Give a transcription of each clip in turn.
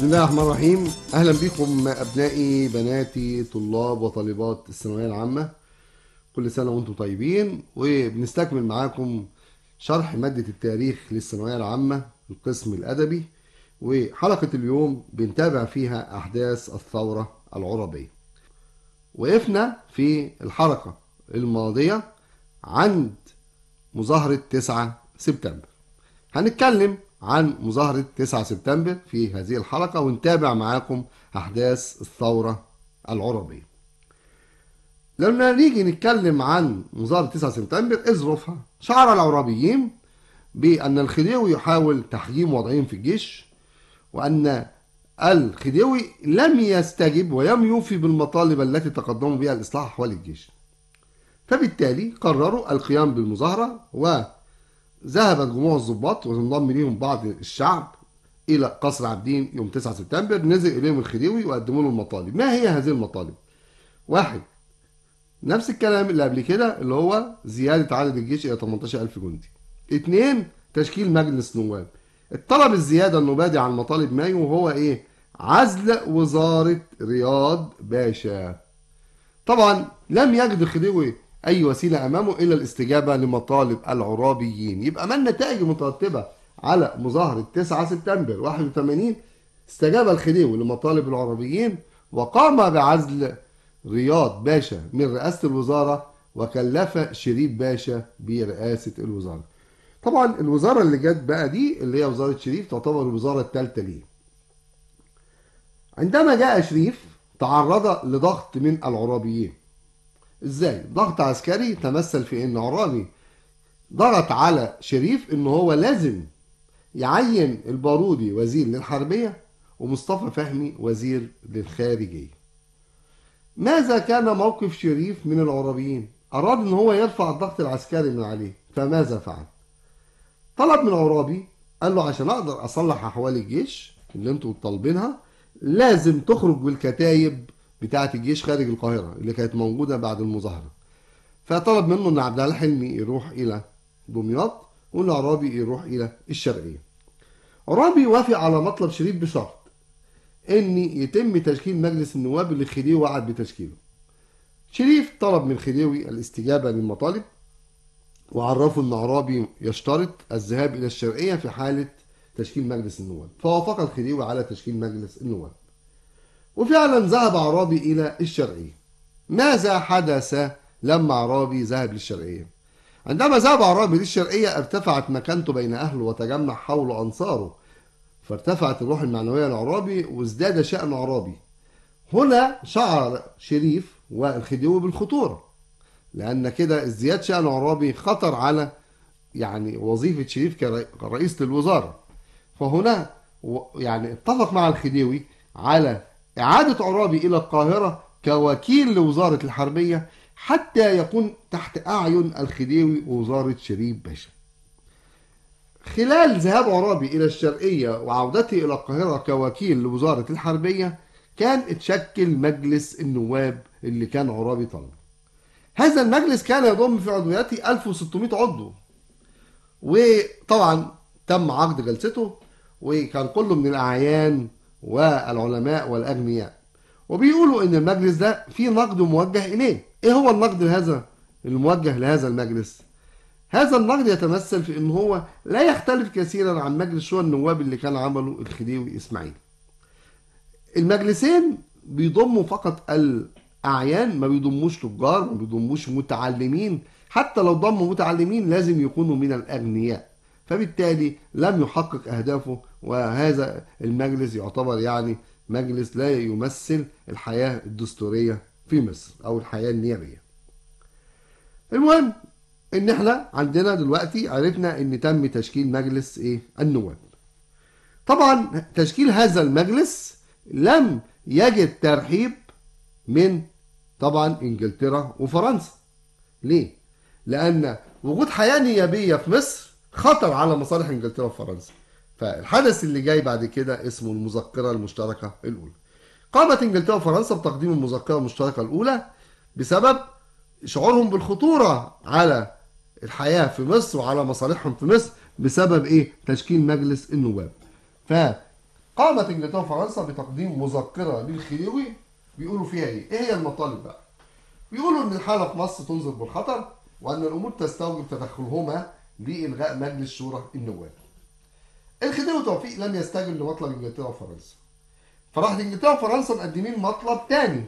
بسم الله الرحمن الرحيم اهلا بكم ابنائي بناتي طلاب وطالبات الثانويه العامه كل سنه وانتم طيبين وبنستكمل معاكم شرح ماده التاريخ للثانويه العامه القسم الادبي وحلقه اليوم بنتابع فيها احداث الثوره العربيه وقفنا في الحلقه الماضيه عند مظاهره 9 سبتمبر هنتكلم عن مظاهرة 9 سبتمبر في هذه الحلقة ونتابع معاكم أحداث الثورة العربية لما نيجي نتكلم عن مظاهرة 9 سبتمبر إيه ظروفها؟ شعر العربيين بأن الخديوي يحاول تحجيم وضعهم في الجيش وأن الخديوي لم يستجب ولم يوفي بالمطالب التي تقدموا بها الإصلاح أحوال الجيش فبالتالي قرروا القيام بالمظاهرة و ذهب جموع الضباط وانضم ليهم بعض الشعب الى قصر عابدين يوم 9 سبتمبر نزل اليهم الخديوي وقدموا له المطالب ما هي هذه المطالب واحد نفس الكلام اللي قبل كده اللي هو زياده عدد الجيش الى 18000 جندي اثنين تشكيل مجلس نواب الطلب الزياده النوبادي عن مطالب مايو وهو ايه عزل وزاره رياض باشا طبعا لم يجد الخديوي أي وسيلة أمامه إلا الاستجابة لمطالب العرابيين يبقى ما النتائج المترتبة على مظاهرة 9 سبتمبر 81 استجاب الخديوي لمطالب العربيين وقام بعزل رياض باشا من رئاسة الوزارة وكلف شريف باشا برئاسة الوزارة طبعا الوزارة اللي جت بقى دي اللي هي وزارة شريف تعتبر الوزارة الثالثة ليه عندما جاء شريف تعرض لضغط من العرابيين ازاي ضغط عسكري تمثل في ان عرابي ضغط على شريف ان هو لازم يعين البارودي وزير للحربية ومصطفى فهمي وزير للخارجية ماذا كان موقف شريف من العرابيين أراد ان هو يرفع الضغط العسكري من عليه فماذا فعل طلب من عرابي قال له عشان اقدر اصلح احوال الجيش اللي انتوا طالبينها لازم تخرج بالكتايب بتاعة الجيش خارج القاهرة اللي كانت موجودة بعد المظاهرة فطلب منه ان عبد الله حلمي يروح الى دمياط وان عرابي يروح الى الشرقية عرابي وافق على مطلب شريف بشرط ان يتم تشكيل مجلس النواب اللي خديوي وعد بتشكيله شريف طلب من خديوي الاستجابة للمطالب وعرفه ان عرابي يشترط الذهاب الى الشرقية في حالة تشكيل مجلس النواب فوافق الخديوي على تشكيل مجلس النواب وفعلا ذهب عرابي إلى الشرقية ماذا حدث لما عرابي ذهب للشرقية؟ عندما ذهب عرابي للشرقية ارتفعت مكانته بين أهله وتجمع حوله أنصاره فارتفعت الروح المعنوية لعرابي وازداد شأن عرابي هنا شعر شريف والخديوي بالخطورة لأن كده ازدياد شأن عرابي خطر على يعني وظيفة شريف كرئيس للوزارة فهنا يعني اتفق مع الخديوي على إعادة عرابي إلى القاهرة كوكيل لوزارة الحربية حتى يكون تحت أعين الخديوي ووزارة شريف باشا خلال ذهاب عرابي إلى الشرقية وعودته إلى القاهرة كوكيل لوزارة الحربية كان اتشكل مجلس النواب اللي كان عرابي طالبه هذا المجلس كان يضم في عضوياته 1600 عضو وطبعا تم عقد جلسته وكان كله من الأعيان والعلماء والأغنياء وبيقولوا إن المجلس ده فيه نقد موجه إليه إيه هو النقد هذا الموجه لهذا المجلس هذا النقد يتمثل في إن هو لا يختلف كثيرا عن مجلس شورى النواب اللي كان عمله الخديوي إسماعيل المجلسين بيضموا فقط الأعيان ما بيضموش تجار ما بيضموش متعلمين حتى لو ضموا متعلمين لازم يكونوا من الأغنياء فبالتالي لم يحقق أهدافه وهذا المجلس يعتبر يعني مجلس لا يمثل الحياة الدستورية في مصر أو الحياة النيابية المهم إن إحنا عندنا دلوقتي عرفنا إن تم تشكيل مجلس إيه النواب طبعا تشكيل هذا المجلس لم يجد ترحيب من طبعا انجلترا وفرنسا ليه لان وجود حياه نيابيه في مصر خطر على مصالح انجلترا وفرنسا فالحدث اللي جاي بعد كده اسمه المذكرة المشتركة الأولى قامت انجلترا وفرنسا بتقديم المذكرة المشتركة الأولى بسبب شعورهم بالخطورة على الحياة في مصر وعلى مصالحهم في مصر بسبب ايه؟ تشكيل مجلس النواب. فقامت انجلترا وفرنسا بتقديم مذكرة للخليوي بيقولوا فيها ايه؟ ايه هي المطالب بقى؟ بيقولوا ان الحالة في مصر تنظر بالخطر وان الامور تستوجب تدخلهما لإلغاء مجلس شورى النواب الخديوي وتوفيق لم يستجب لمطلب إنجلترا وفرنسا فراحت إنجلترا وفرنسا مقدمين مطلب تاني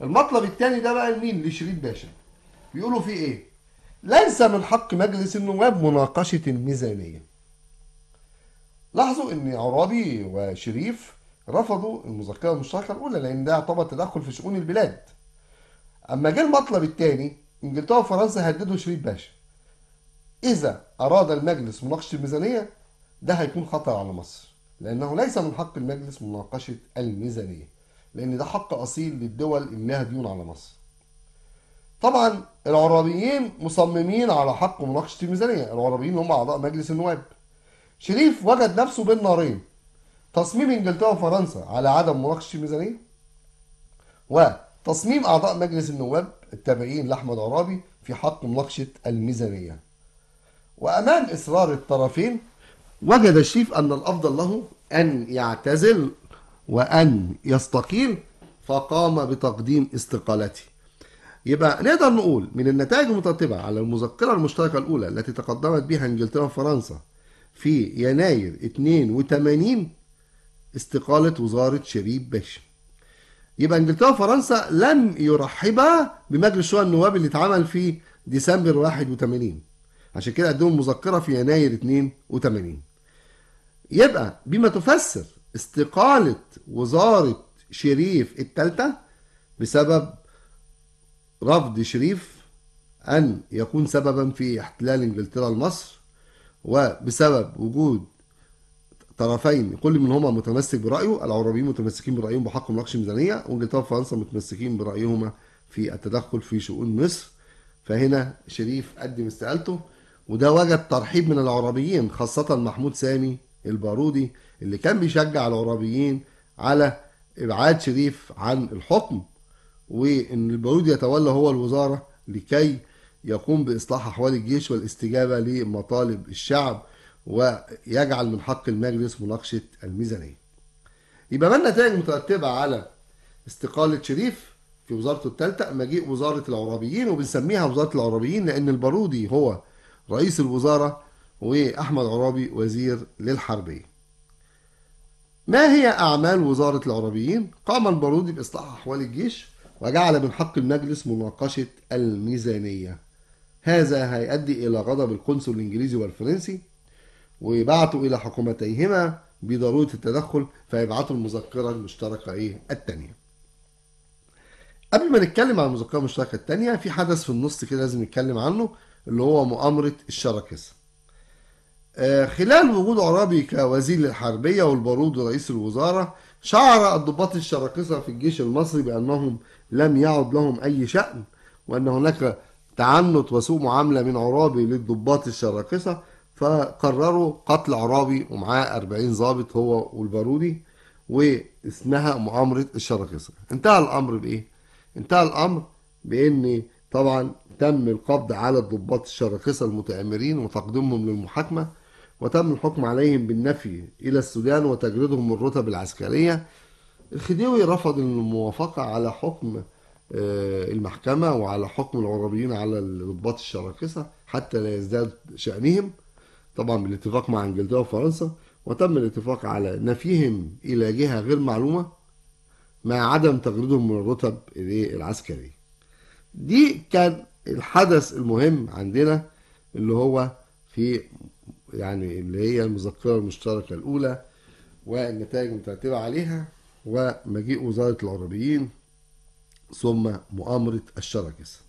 المطلب التاني ده بقى لمين؟ لشريف باشا بيقولوا فيه إيه؟ ليس من حق مجلس النواب مناقشة الميزانية لاحظوا إن عرابي وشريف رفضوا المذكرة المشتركة الأولى لأن ده يعتبر تدخل في شؤون البلاد أما جه المطلب التاني إنجلترا وفرنسا هددوا شريف باشا إذا أراد المجلس مناقشة الميزانية ده هيكون خطر على مصر لأنه ليس من حق المجلس مناقشة الميزانية لأن ده حق أصيل للدول إنها ديون على مصر طبعا العربيين مصممين على حق مناقشة الميزانية العربيين هم أعضاء مجلس النواب شريف وجد نفسه بين نارين تصميم إنجلترا وفرنسا على عدم مناقشة الميزانية وتصميم أعضاء مجلس النواب التابعين لأحمد عرابي في حق مناقشة الميزانية وأمام إصرار الطرفين وجد الشيف أن الأفضل له أن يعتزل وأن يستقيل فقام بتقديم استقالته يبقى نقدر نقول من النتائج المترتبة على المذكرة المشتركة الأولى التي تقدمت بها إنجلترا وفرنسا في يناير 82 استقالة وزارة شريف باشا يبقى إنجلترا وفرنسا لم يرحبا بمجلس شورى النواب اللي اتعمل في ديسمبر 81 عشان كده ادوهم مذكره في يناير 82 يبقى بما تفسر استقاله وزاره شريف الثالثه بسبب رفض شريف ان يكون سببا في احتلال انجلترا لمصر وبسبب وجود طرفين كل منهما متمسك برايه العربيين متمسكين برايهم بحق مناقشه ميزانية وانجلترا وفرنسا متمسكين برايهما في التدخل في شؤون مصر فهنا شريف قدم استقالته وده وجد ترحيب من العربيين خاصة محمود سامي البارودي اللي كان بيشجع العربيين على ابعاد شريف عن الحكم وان البارودي يتولى هو الوزارة لكي يقوم بإصلاح أحوال الجيش والاستجابة لمطالب الشعب ويجعل من حق المجلس مناقشة الميزانية يبقى ما النتائج مترتبة على استقالة شريف في وزارته الثالثة مجيء وزارة العربيين وبنسميها وزارة العربيين لأن البارودي هو رئيس الوزارة وأحمد عرابي وزير للحربية ما هي أعمال وزارة العربيين؟ قام البارودي بإصلاح أحوال الجيش وجعل من حق المجلس مناقشة الميزانية هذا هيؤدي إلى غضب القنصل الإنجليزي والفرنسي ويبعثوا إلى حكومتيهما بضرورة التدخل فيبعثوا المذكرة المشتركة إيه التانية قبل ما نتكلم عن المذكرة المشتركة التانية في حدث في النص كده لازم نتكلم عنه اللي هو مؤامرة الشراكسة آه، خلال وجود عرابي كوزير الحربية والبارود رئيس الوزارة شعر الضباط الشراكسة في الجيش المصري بأنهم لم يعد لهم أي شأن وأن هناك تعنت وسوء معاملة من عرابي للضباط الشراكسة فقرروا قتل عرابي ومعاه 40 ضابط هو والبارودي واسمها مؤامرة الشراكسة انتهى الأمر بإيه؟ انتهى الأمر بإن طبعا تم القبض على الضباط الشراخصه المتآمرين وتقديمهم للمحاكمة وتم الحكم عليهم بالنفي إلى السودان وتجريدهم من الرتب العسكرية الخديوي رفض الموافقة على حكم آه، المحكمة وعلى حكم العربيين على الضباط الشراكسة حتى لا يزداد شأنهم طبعا بالاتفاق مع انجلترا وفرنسا وتم الاتفاق على نفيهم إلى جهة غير معلومة مع عدم تجريدهم من الرتب العسكرية دي كان الحدث المهم عندنا اللي هو في يعني اللي هي المذكرة المشتركة الأولى والنتائج المترتبة عليها ومجيء وزارة العربيين ثم مؤامرة الشراكسة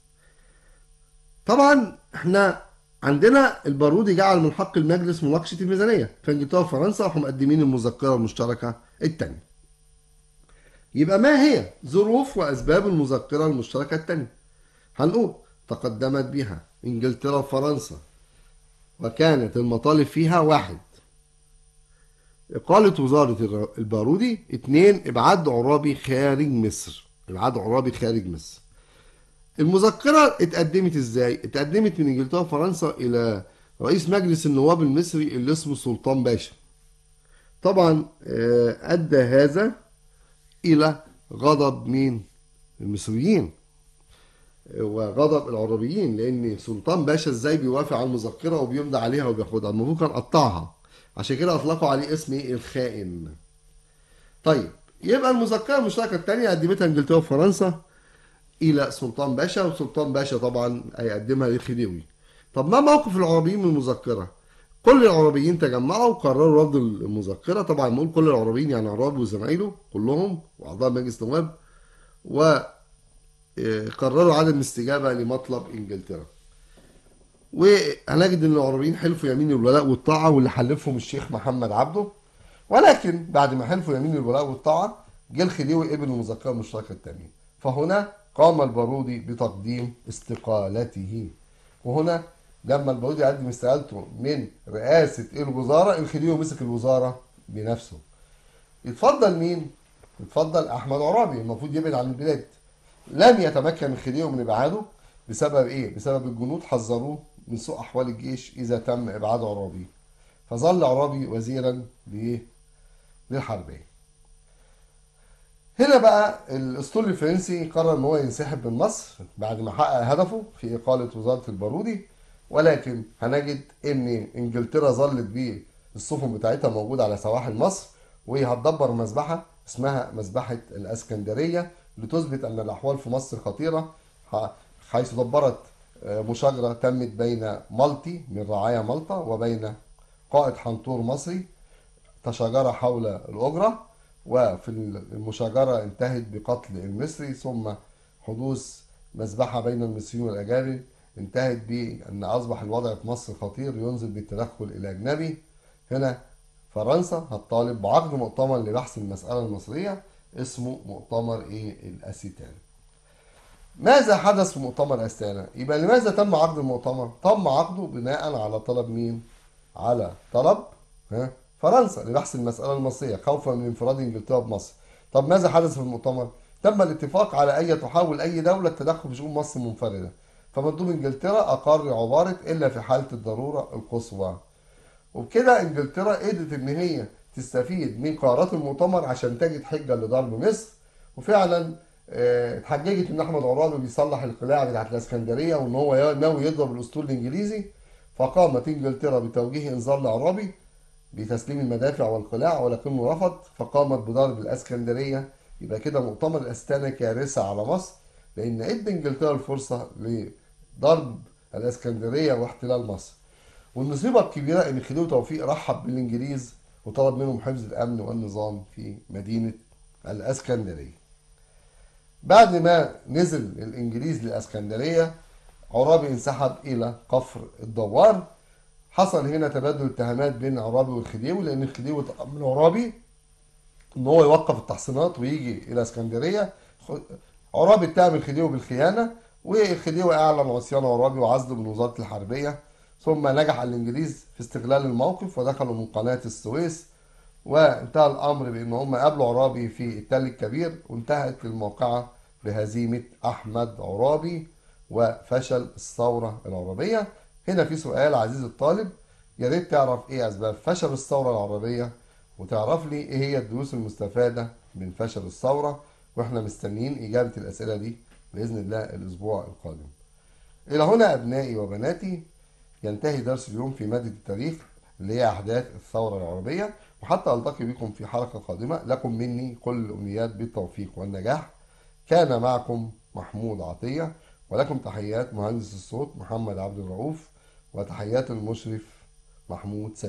طبعا احنا عندنا البارودي جعل من حق المجلس مناقشة الميزانية انجلترا وفرنسا راحوا مقدمين المذكرة المشتركة الثانية يبقى ما هي ظروف وأسباب المذكرة المشتركة الثانية هنقول تقدمت بها إنجلترا وفرنسا وكانت المطالب فيها واحد إقالة وزارة البارودي اتنين إبعاد عرابي خارج مصر إبعاد عرابي خارج مصر المذكرة اتقدمت إزاي؟ اتقدمت من إنجلترا وفرنسا إلى رئيس مجلس النواب المصري اللي اسمه سلطان باشا طبعا آه، أدى هذا إلى غضب مين؟ المصريين وغضب العربيين لان سلطان باشا ازاي بيوافق على المذكره وبيمضي عليها وبياخدها المفروض كان قطعها عشان كده اطلقوا عليه اسم ايه الخائن طيب يبقى المذكره المشتركه الثانيه قدمتها انجلترا وفرنسا الى سلطان باشا وسلطان باشا طبعا هيقدمها للخديوي طب ما موقف العربيين من المذكره كل العربيين تجمعوا وقرروا رفض المذكره طبعا نقول كل العربيين يعني عرابي وزمايله كلهم واعضاء مجلس النواب و قرروا عدم الاستجابه لمطلب إنجلترا وهنجد ان العربيين حلفوا يمين الولاء والطاعة واللي حلفهم الشيخ محمد عبده ولكن بعد ما حلفوا يمين الولاء والطاعة جه الخديوي ابن المذكرة المشتركة التأمين فهنا قام البارودي بتقديم استقالته وهنا لما البارودي قدم استقالته من رئاسة الوزارة الخديوي مسك الوزارة بنفسه اتفضل مين؟ اتفضل أحمد عرابي المفروض يبعد عن البلاد لم يتمكن الخديوي من ابعاده بسبب ايه؟ بسبب الجنود حذروه من سوء احوال الجيش اذا تم ابعاد عرابي فظل عرابي وزيرا لايه؟ للحربيه هنا بقى الاسطول الفرنسي قرر ان هو ينسحب من مصر بعد ما حقق هدفه في اقاله وزاره البارودي ولكن هنجد ان انجلترا ظلت بيه السفن بتاعتها موجوده على سواحل مصر وهي هتدبر مذبحه اسمها مذبحه الاسكندريه لتثبت أن الأحوال في مصر خطيرة حيث دبرت آه، مشاجرة تمت بين مالطي من رعايا مالطا وبين قائد حنطور مصري تشاجر حول الأجرة وفي المشاجرة انتهت بقتل المصري ثم حدوث مذبحة بين المصريين والأجانب انتهت بأن أصبح الوضع في مصر خطير ينزل بالتدخل الأجنبي هنا فرنسا هتطالب بعقد مؤتمر لبحث المسألة المصرية اسمه مؤتمر ايه الاسيتان ماذا حدث في مؤتمر استانا يبقى لماذا تم عقد المؤتمر تم عقده بناء على طلب مين على طلب ها فرنسا لبحث المساله المصريه خوفا من انفراد انجلترا بمصر طب ماذا حدث في المؤتمر تم الاتفاق على ان تحاول اي دوله التدخل في شؤون مصر منفرده فمندوب انجلترا اقر عباره الا في حاله الضروره القصوى وبكده انجلترا قدرت ان هي تستفيد من قرارات المؤتمر عشان تجد حجه لضرب مصر وفعلا آه، اتحججت ان احمد عرابي بيصلح القلاع بتاعت الاسكندريه وان هو ناوي يضرب الاسطول الانجليزي فقامت انجلترا بتوجيه انذار لعرابي بتسليم المدافع والقلاع ولكنه رفض فقامت بضرب الاسكندريه يبقى كده مؤتمر الاستانه كارثه على مصر لان ادى انجلترا الفرصه لضرب الاسكندريه واحتلال مصر والمصيبه الكبيره ان خديوي توفيق رحب بالانجليز وطلب منهم حفظ الأمن والنظام في مدينة الأسكندرية بعد ما نزل الإنجليز للأسكندرية عرابي انسحب إلى قفر الدوار حصل هنا تبادل اتهامات بين عرابي والخديوي لأن الخديوي طلب من عرابي إن هو يوقف التحصينات ويجي إلى اسكندرية عرابي اتهم الخديوي بالخيانة والخديوي أعلن عصيان عرابي وعزله من وزارة الحربية ثم نجح الإنجليز في استغلال الموقف ودخلوا من قناة السويس وانتهى الأمر بأن هم قابلوا عرابي في التل الكبير وانتهت الموقعة بهزيمة أحمد عرابي وفشل الثورة العربية هنا في سؤال عزيزي الطالب يا ريت تعرف ايه أسباب فشل الثورة العربية وتعرف لي ايه هي الدروس المستفادة من فشل الثورة واحنا مستنيين إجابة الأسئلة دي بإذن الله الأسبوع القادم إلى هنا أبنائي وبناتي ينتهي درس اليوم في مادة التاريخ اللي هي أحداث الثورة العربية وحتى ألتقي بكم في حلقة قادمة لكم مني كل الأمنيات بالتوفيق والنجاح كان معكم محمود عطية ولكم تحيات مهندس الصوت محمد عبد الرؤوف وتحيات المشرف محمود سيد